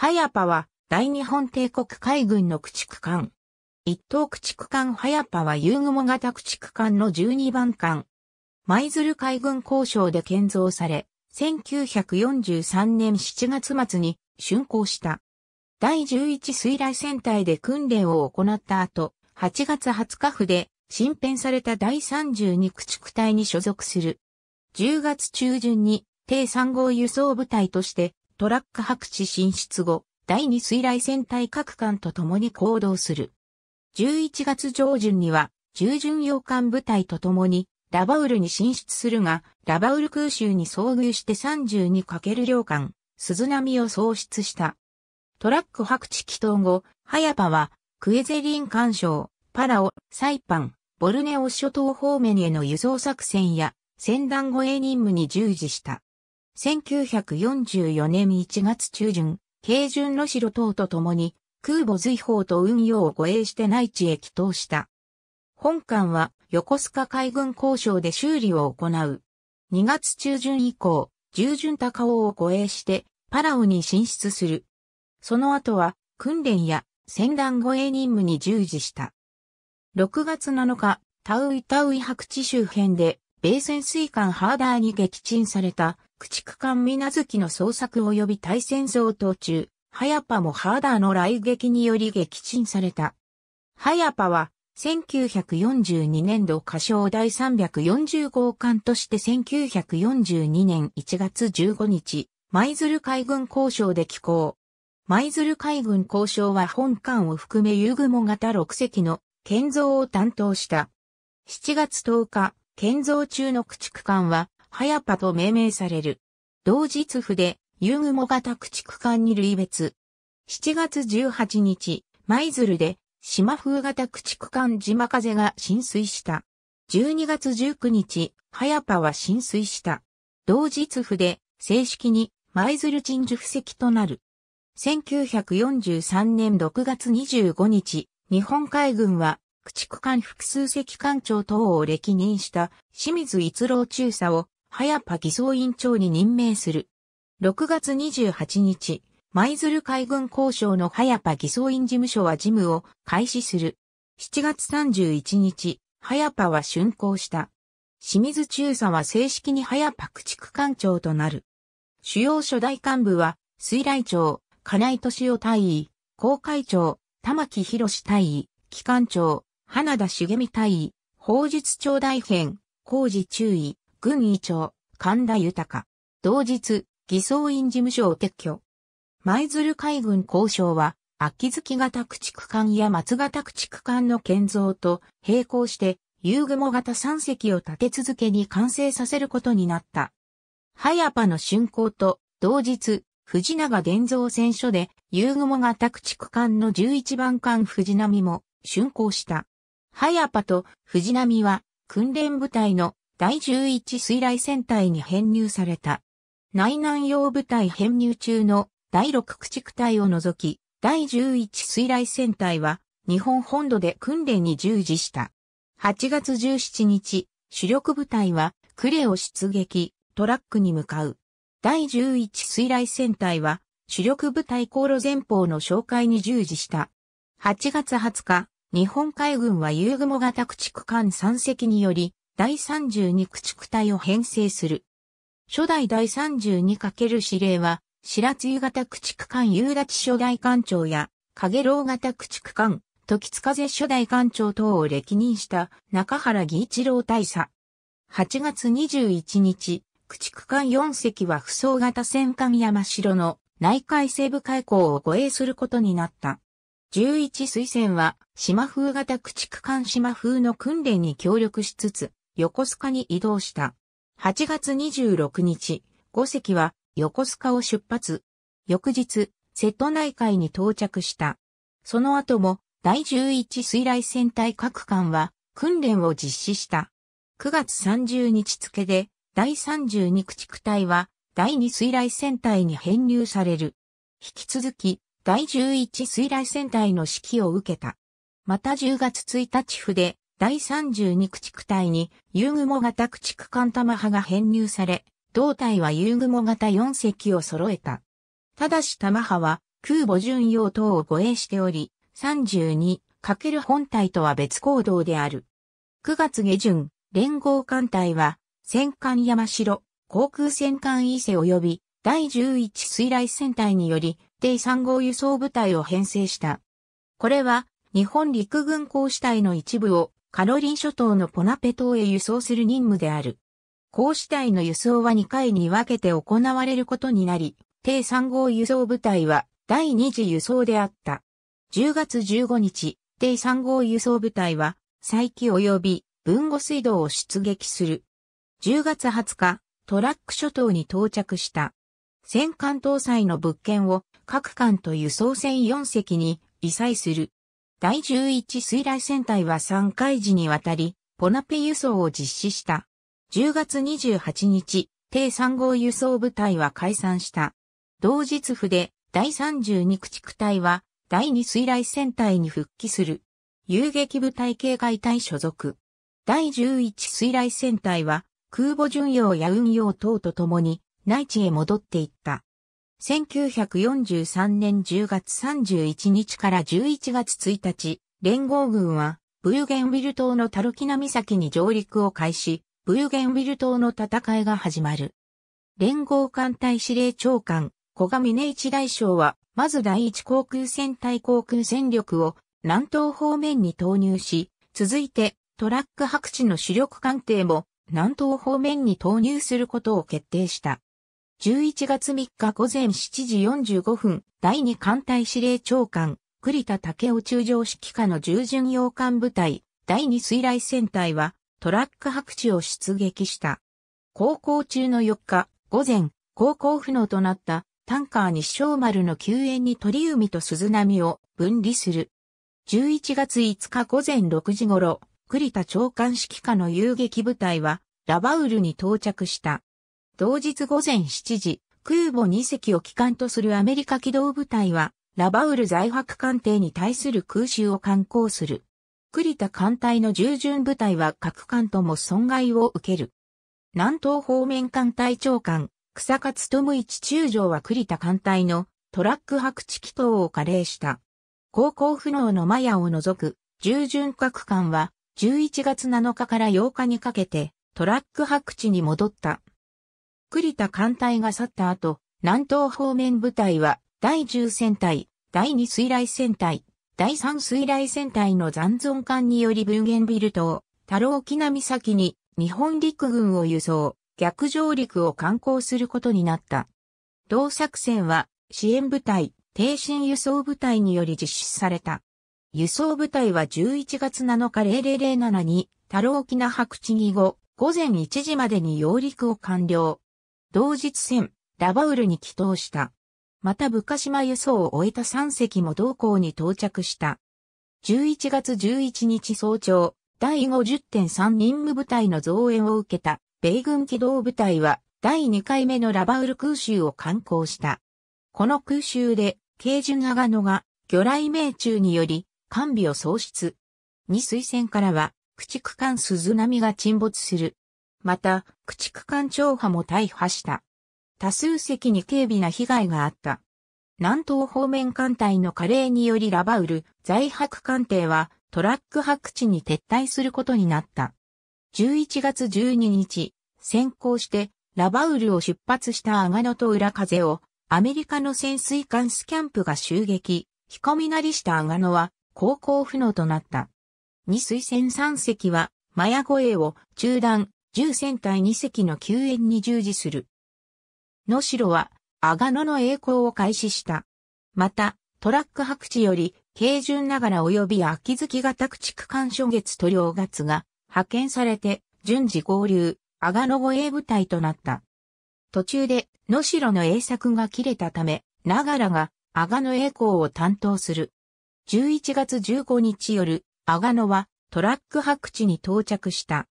ハヤパは大日本帝国海軍の駆逐艦。一等駆逐艦ハヤパは遊雲型駆逐艦の12番艦。舞鶴海軍交渉で建造され、1943年7月末に竣工した。第11水雷戦隊で訓練を行った後、8月20日府で新編された第32駆逐隊に所属する。10月中旬に、第3号輸送部隊としてトラック白地進出後、第二水雷戦隊各艦と共に行動する。11月上旬には、従順洋艦部隊と共に、ラバウルに進出するが、ラバウル空襲に遭遇して 32× 両艦、鈴波を喪失した。トラック白地祈祷後、ハヤパは、クエゼリン干渉、パラオ、サイパン、ボルネオ諸島方面への輸送作戦や、戦団護衛任務に従事した。1944年1月中旬、軽巡の白等と共に、空母随砲と運用を護衛して内地へ帰投した。本艦は横須賀海軍交渉で修理を行う。2月中旬以降、従順高尾を護衛してパラオに進出する。その後は訓練や戦団護衛任務に従事した。6月7日、タウイタウイ白地周辺で米潜水艦ハーダーに撃沈された駆逐艦水無月の捜索及び対戦相当中、早パもハーダーの来撃により撃沈された。早パは、1942年度歌唱第340号艦として1942年1月15日、舞鶴海軍交渉で寄港。舞鶴海軍交渉は本艦を含め遊雲型6隻の建造を担当した。7月10日、建造中の駆逐艦は早パと命名される。同日府で、夕雲型駆逐艦に類別。7月18日、舞鶴で、島風型駆逐艦島風が浸水した。12月19日、早パは浸水した。同日府で、正式に、舞鶴鎮守布石となる。1943年6月25日、日本海軍は、駆逐艦複数隻艦長等を歴任した清水一郎中佐を早ぱ偽装委員長に任命する。6月28日、舞鶴海軍交渉の早ぱ偽装員事務所は事務を開始する。7月31日、早ぱは竣工した。清水中佐は正式に早ぱ駆逐艦長となる。主要初代幹部は、水雷長、金井敏夫大尉、公会長、玉木博大尉、機関長、花田茂美大尉、法術長大編、工事注意、軍医長、神田豊。同日、偽装院事務所を撤去。舞鶴海軍交渉は、秋月型駆逐艦や松型駆逐艦の建造と並行して、遊雲型3隻を立て続けに完成させることになった。早パの竣工と、同日、藤永伝造船所で、遊雲型駆逐艦の11番艦藤波も竣工した。早パと藤波は、訓練部隊の第11水雷戦隊に編入された。内南洋部隊編入中の第6駆逐隊を除き、第11水雷戦隊は日本本土で訓練に従事した。8月17日、主力部隊は呉を出撃、トラックに向かう。第11水雷戦隊は主力部隊航路前方の紹介に従事した。8月20日、日本海軍は遊雲型駆逐艦3隻により、第32駆逐隊を編成する。初代第 32× 司令は、白露型駆逐艦夕立初代艦長や、影楼型駆逐艦、時津風初代艦長等を歴任した中原義一郎大佐。8月21日、駆逐艦4隻は不装型戦艦山城の内海西部海溝を護衛することになった。11水戦は島風型駆逐艦島風の訓練に協力しつつ、横須賀に移動した。8月26日、5隻は横須賀を出発。翌日、瀬戸内海に到着した。その後も第11水雷戦隊各艦は訓練を実施した。9月30日付で第32駆逐隊は第2水雷戦隊に編入される。引き続き第11水雷戦隊の指揮を受けた。また10月1日府で第32駆逐隊に、ユーグモ型駆逐艦玉派が編入され、同隊はユーグモ型4隻を揃えた。ただし玉派は、空母巡洋等を護衛しており、32× 本隊とは別行動である。9月下旬、連合艦隊は、戦艦山城、航空戦艦伊勢及び、第11水雷戦隊により、第3号輸送部隊を編成した。これは、日本陸軍公主隊の一部をカロリン諸島のポナペ島へ輸送する任務である。高次第の輸送は2回に分けて行われることになり、第3号輸送部隊は第2次輸送であった。10月15日、第3号輸送部隊は、再起及び文後水道を出撃する。10月20日、トラック諸島に到着した。戦艦搭載の物件を各艦と輸送船4隻に微載する。第11水雷戦隊は3回時にわたり、ポナペ輸送を実施した。10月28日、第3号輸送部隊は解散した。同日府で、第32駆逐隊は、第2水雷戦隊に復帰する。遊撃部隊警戒隊所属。第11水雷戦隊は、空母巡洋や運用等とともに、内地へ戻っていった。1943年10月31日から11月1日、連合軍は、ブユゲンウィル島のタルキナ岬に上陸を開始、ブユゲンウィル島の戦いが始まる。連合艦隊司令長官、小上峰一大将は、まず第一航空戦隊航空戦力を南東方面に投入し、続いてトラック白地の主力艦艇も南東方面に投入することを決定した。11月3日午前7時45分、第2艦隊司令長官、栗田武雄中将指揮下の従順洋艦部隊、第2水雷戦隊は、トラック白地を出撃した。航行中の4日、午前、航行不能となったタンカー日照丸の救援に鳥海と鈴波を分離する。11月5日午前6時頃、栗田長官指揮下の遊撃部隊は、ラバウルに到着した。同日午前7時、空母2隻を機関とするアメリカ機動部隊は、ラバウル在泊艦艇に対する空襲を敢行する。栗田艦隊の従順部隊は各艦とも損害を受ける。南東方面艦隊長官、草勝智一中将は栗田艦隊のトラック白地機等を加齢した。航行不能のマヤを除く従順各艦は11月7日から8日にかけてトラック白地に戻った。栗田艦隊が去った後、南東方面部隊は、第10戦隊、第2水雷戦隊、第3水雷戦隊の残存艦によりブーゲンビル島、太郎木並岬に日本陸軍を輸送、逆上陸を観光することになった。同作戦は支援部隊、低進輸送部隊により実施された。輸送部隊は11月7日0007に、太郎沖那白地義後、午前1時までに揚陸を完了。同日戦、ラバウルに帰投した。また部下島輸送を終えた3隻も同行に到着した。11月11日早朝、第50.3任務部隊の増援を受けた、米軍機動部隊は、第2回目のラバウル空襲を観光した。この空襲で、巡アガノが、魚雷命中により、完備を喪失。二水船からは、駆逐艦鈴波が沈没する。また、駆逐艦長派も大破した。多数隻に軽微な被害があった。南東方面艦隊の加齢によりラバウル、在泊艦艇はトラック白地に撤退することになった。11月12日、先行してラバウルを出発したアガノと裏風をアメリカの潜水艦スキャンプが襲撃、引込みなりしたアガノは航行不能となった。二水戦三隻はマヤ護衛を中断、十戦隊2隻の救援に従事する。野代は、阿賀野の栄光を開始した。また、トラック白地より、軽巡ながら及び秋月型駆逐艦初月と両月が、派遣されて、順次合流、阿賀野護衛部隊となった。途中で、野代の栄作が切れたため、ながらが、阿賀野栄光を担当する。11月15日夜、阿賀野は、トラック白地に到着した。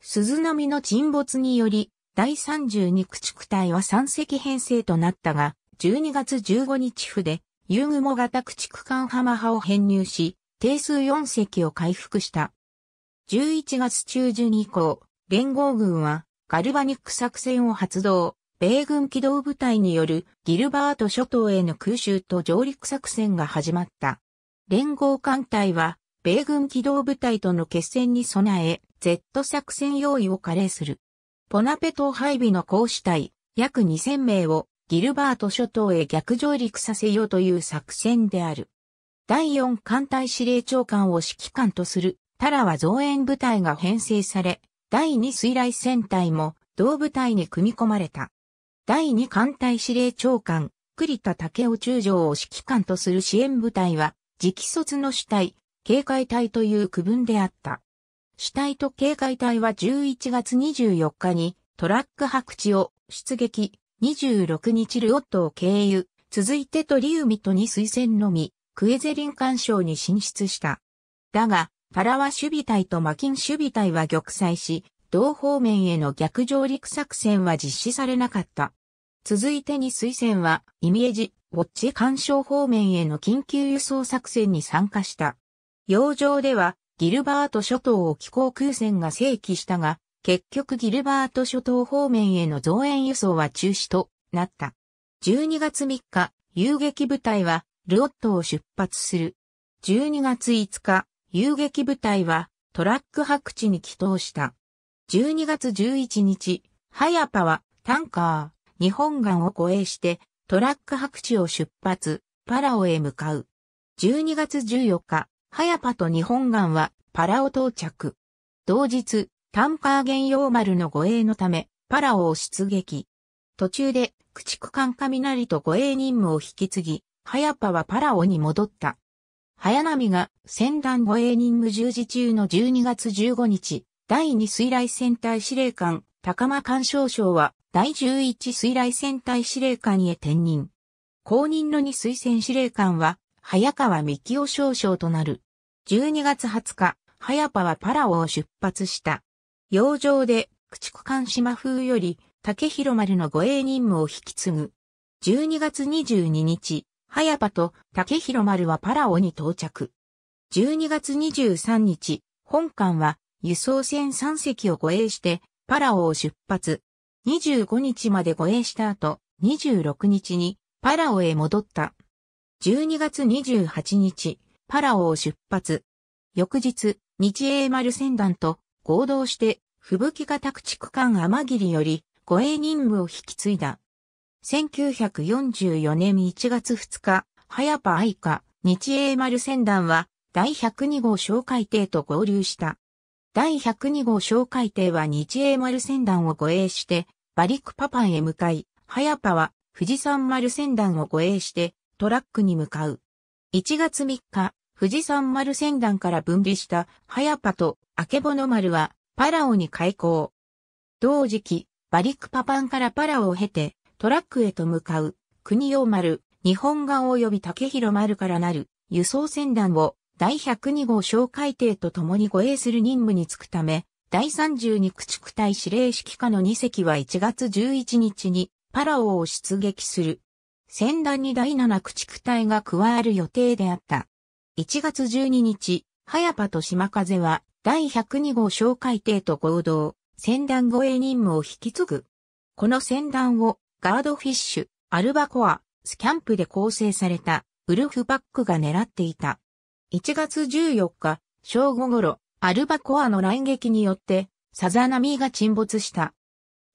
鈴波の沈没により、第32駆逐隊は3隻編成となったが、12月15日府で、遊モ型駆逐艦浜派を編入し、定数4隻を回復した。11月中旬以降、連合軍はガルバニック作戦を発動、米軍機動部隊によるギルバート諸島への空襲と上陸作戦が始まった。連合艦隊は米軍機動部隊との決戦に備え、Z 作戦用意を加齢する。ポナペ島配備の公使隊、約2000名をギルバート諸島へ逆上陸させようという作戦である。第4艦隊司令長官を指揮官とする、タラは増援部隊が編成され、第2水雷戦隊も同部隊に組み込まれた。第2艦隊司令長官、栗田武雄中将を指揮官とする支援部隊は、直卒の主体、警戒隊という区分であった。主体と警戒隊は11月24日にトラック白地を出撃、26日ルオットを経由、続いてトリウミとに推薦のみ、クエゼリン干渉に進出した。だが、パラワ守備隊とマキン守備隊は玉砕し、同方面への逆上陸作戦は実施されなかった。続いてに推薦は、イミエジ、ウォッチ干渉方面への緊急輸送作戦に参加した。洋上ではギルバート諸島を気候空戦が正規したが、結局ギルバート諸島方面への増援輸送は中止となった。12月3日、遊撃部隊はルオットを出発する。12月5日、遊撃部隊はトラック白地に帰投した。12月11日、ハヤパはタンカー、日本岸を護衛してトラック白地を出発、パラオへ向かう。12月14日、早パと日本岩はパラオ到着。同日、タンカー原用丸の護衛のため、パラオを出撃。途中で、駆逐艦雷と護衛任務を引き継ぎ、早パはパラオに戻った。早波が戦団護衛任務従事中の12月15日、第2水雷戦隊司令官、高間干渉省は、第11水雷戦隊司令官へ転任。後任の2水戦司令官は、早川幹夫少将となる。12月20日、早パはパラオを出発した。洋上で、駆逐艦島風より、竹広丸の護衛任務を引き継ぐ。12月22日、早パと竹広丸はパラオに到着。12月23日、本艦は輸送船3隻を護衛してパラオを出発。25日まで護衛した後、26日にパラオへ戻った。12月28日、パラオを出発。翌日、日英丸船団と合同して、吹雪型駆逐艦天霧より護衛任務を引き継いだ。1944年1月2日、早場愛花、日英丸船団は第102号小海艇と合流した。第102号小海艇は日英丸船団を護衛して、バリクパパンへ向かい、早場は富士山丸船団を護衛してトラックに向かう。1月3日、富士山丸船団から分離した、早パと、あけぼの丸は、パラオに開港。同時期、バリックパパンからパラオを経て、トラックへと向かう、国王丸、日本岸及び竹広丸からなる、輸送船団を、第102号哨戒艇と共に護衛する任務に就くため、第32駆逐隊司令指揮下の2隻は1月11日にパラオを出撃する。戦団に第7駆逐隊が加わる予定であった。1月12日、早パと島風は第102号小海艇と合同、戦団護衛任務を引き継ぐ。この戦団をガードフィッシュ、アルバコア、スキャンプで構成されたウルフバックが狙っていた。1月14日、正午頃、アルバコアの乱撃によって、サザナミが沈没した。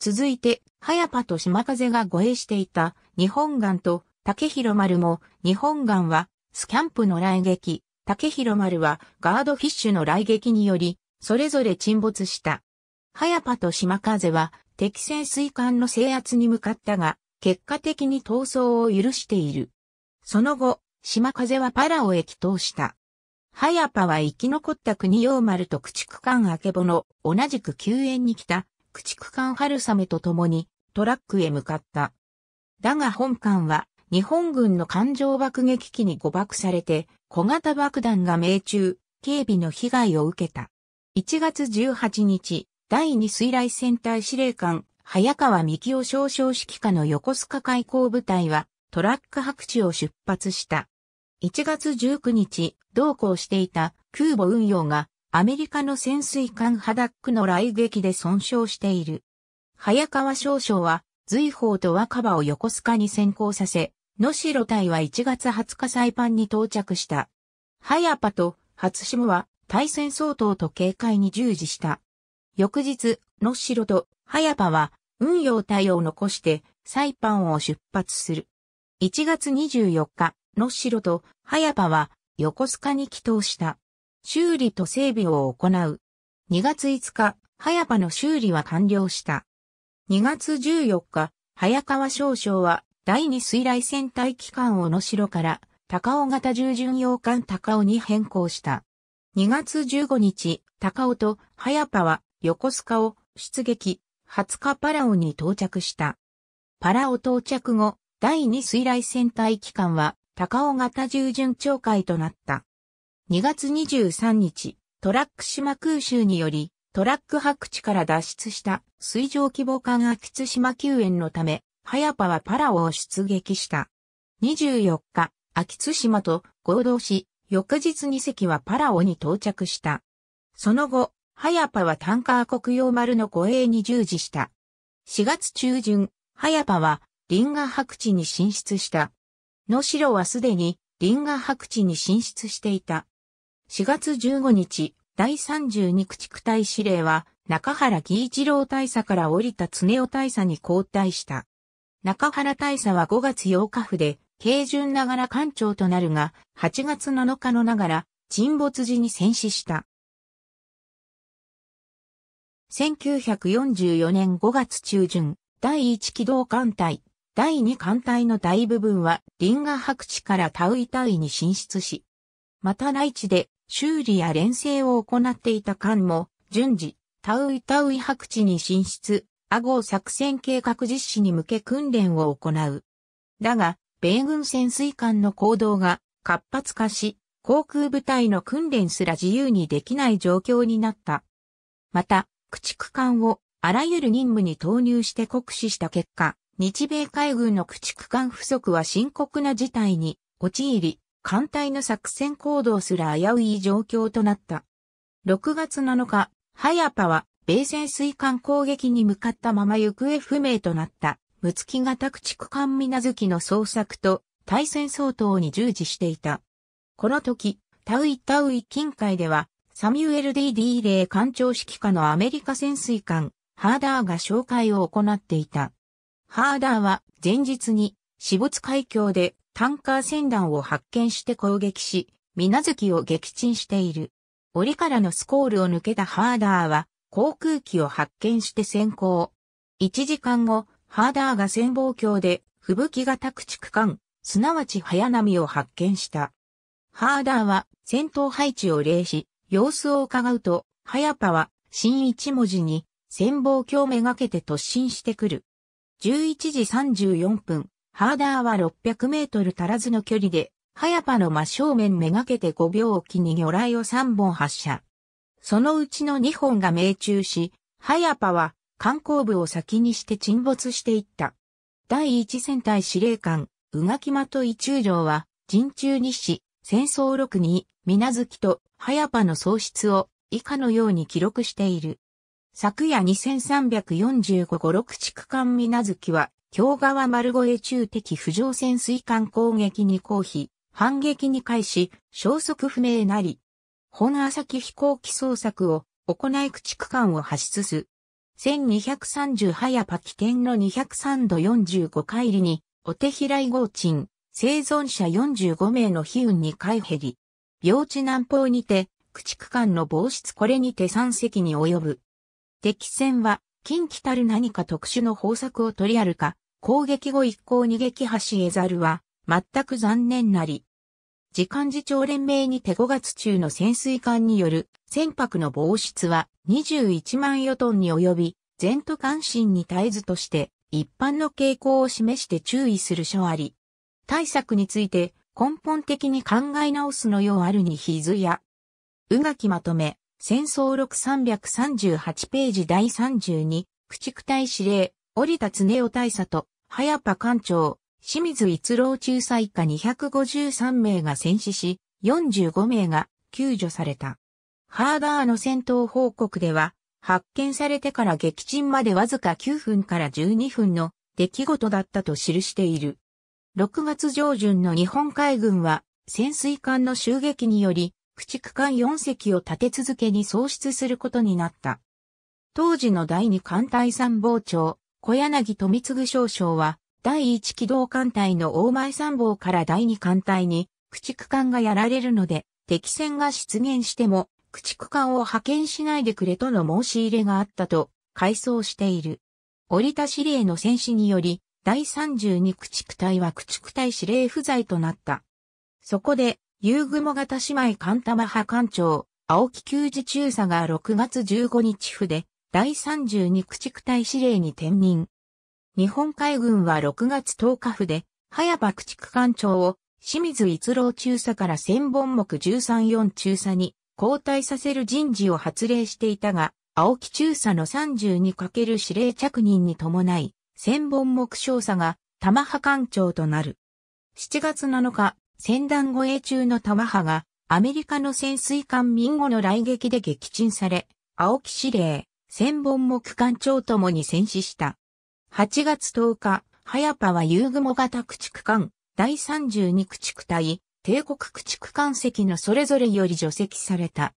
続いて、早パと島風が護衛していた日本岩と竹広丸も日本岩はスキャンプの来撃、竹広丸はガードフィッシュの来撃により、それぞれ沈没した。早パと島風は敵潜水艦の制圧に向かったが、結果的に逃走を許している。その後、島風はパラを帰投した。早パは生き残った国陽丸と駆逐艦あけぼの、同じく救援に来た駆逐艦春雨と共にトラックへ向かった。だが本艦は日本軍の艦上爆撃機に誤爆されて小型爆弾が命中、警備の被害を受けた。1月18日、第2水雷戦隊司令官、早川幹夫少将指揮下の横須賀海溝部隊はトラック白地を出発した。1月19日、同行していた空母運用がアメリカの潜水艦ハダックの雷撃で損傷している。早川少将は、随宝と若葉を横須賀に先行させ、野城隊は1月20日サイパンに到着した。早パと初島は対戦相当と警戒に従事した。翌日、野城と早パは運用隊を残してサイパンを出発する。1月24日、野城と早パは横須賀に帰投した。修理と整備を行う。2月5日、早場の修理は完了した。2月14日、早川少将は第2水雷戦隊機関を野城から高尾型従巡洋艦高尾に変更した。2月15日、高尾と早場は横須賀を出撃、20日パラオに到着した。パラオ到着後、第2水雷戦隊機関は高尾型従巡長会となった。2月23日、トラック島空襲により、トラック白地から脱出した水上規模艦秋津島救援のため、早パはパラオを出撃した。24日、秋津島と合同し、翌日2隻はパラオに到着した。その後、早パはタンカー国用丸の護衛に従事した。4月中旬、早パはリンガ白地に進出した。能代はすでにリンガ白地に進出していた。4月15日、第32駆逐隊司令は、中原義一郎大佐から降りた常雄大佐に交代した。中原大佐は5月8日府で、軽順ながら艦長となるが、8月7日のながら、沈没時に戦死した。1944年5月中旬、第1機動艦隊、第2艦隊の大部分は、リンガ白地からタウイタイに進出し、また内地で修理や連成を行っていた艦も、順次、タウイタウイ白地に進出、アゴー作戦計画実施に向け訓練を行う。だが、米軍潜水艦の行動が活発化し、航空部隊の訓練すら自由にできない状況になった。また、駆逐艦をあらゆる任務に投入して酷使した結果、日米海軍の駆逐艦不足は深刻な事態に陥り、艦隊の作戦行動すら危うい状況となった。6月7日、ハヤパは米潜水艦攻撃に向かったまま行方不明となった、ムツキ型駆逐艦水月の捜索と対戦相当に従事していた。この時、タウイタウイ近海では、サミュエル・ディ・ディーレイ艦長指揮下のアメリカ潜水艦、ハーダーが紹介を行っていた。ハーダーは前日に死没海峡でタンカー船団を発見して攻撃し、水月を撃沈している。檻からのスコールを抜けたハーダーは、航空機を発見して先行。1時間後、ハーダーが潜望鏡で、吹雪型駆逐艦、すなわち早波を発見した。ハーダーは戦闘配置を例し、様子を伺うと、早パは新一文字に潜望鏡めがけて突進してくる。11時34分、ハーダーは600メートル足らずの距離で、早パの真正面めがけて5秒おきに魚雷を3本発射。そのうちの2本が命中し、早パは観光部を先にして沈没していった。第一戦隊司令官、宇垣とい中将は、陣中日誌、戦争六に、水月と早パの喪失を以下のように記録している。昨夜2345、6地区間水月は京川丸越中敵浮上潜水艦攻撃に抗否、反撃に開始、消息不明なり。本浅木飛行機捜索を行い駆逐艦を発出す。1230早やぱ起点の203度45海里に、お手平井合鎮、生存者45名の悲運に回減り。病地南方にて、駆逐艦の防止これにて3隻に及ぶ。敵船は近畿たる何か特殊の方策を取りあるか、攻撃後一向に撃破し得ざるは、全く残念なり。時間自長連盟にて5月中の潜水艦による船舶の防出は21万余トンに及び、全都関心に絶えずとして、一般の傾向を示して注意する書あり。対策について根本的に考え直すのようあるに比図や、うがきまとめ、戦争録338ページ第32、駆逐隊司令、折田ネ夫大佐と、早羽艦長、清水一郎仲裁下253名が戦死し、45名が救助された。ハーダーの戦闘報告では、発見されてから撃沈までわずか9分から12分の出来事だったと記している。6月上旬の日本海軍は潜水艦の襲撃により駆逐艦4隻を立て続けに喪失することになった。当時の第二艦隊参謀長、小柳富次少将は、第一機動艦隊の大前参謀から第二艦隊に、駆逐艦がやられるので、敵船が出現しても、駆逐艦を派遣しないでくれとの申し入れがあったと、回想している。折田指令の戦死により、第32駆逐隊は駆逐隊指令不在となった。そこで、夕雲型姉妹寒玉派館長、青木球児中佐が6月15日府で、第32駆逐隊司令に転任。日本海軍は6月10日で、早場駆逐艦長を清水逸郎中佐から千本木134中佐に交代させる人事を発令していたが、青木中佐の 32× 司令着任に伴い、千本木少佐が玉派艦長となる。7月7日、戦団護衛中の玉波が、アメリカの潜水艦ミンゴの来撃で撃沈され、青木司令、千本木艦長ともに戦死した。8月10日、早パは遊雲型駆逐艦、第32駆逐隊、帝国駆逐艦籍のそれぞれより除籍された。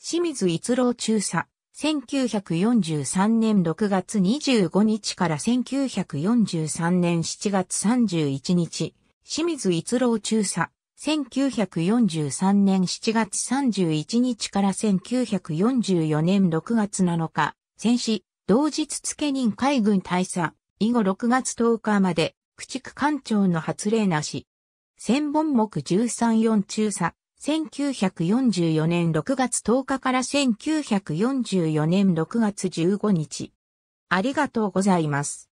清水一郎中佐、1943年6月25日から1943年7月31日、清水逸郎中佐、1943年7月31日から1944年6月7日、戦死、同日付任海軍大佐、以後6月10日まで、駆逐艦長の発令なし。千本木134中佐、1944年6月10日から1944年6月15日。ありがとうございます。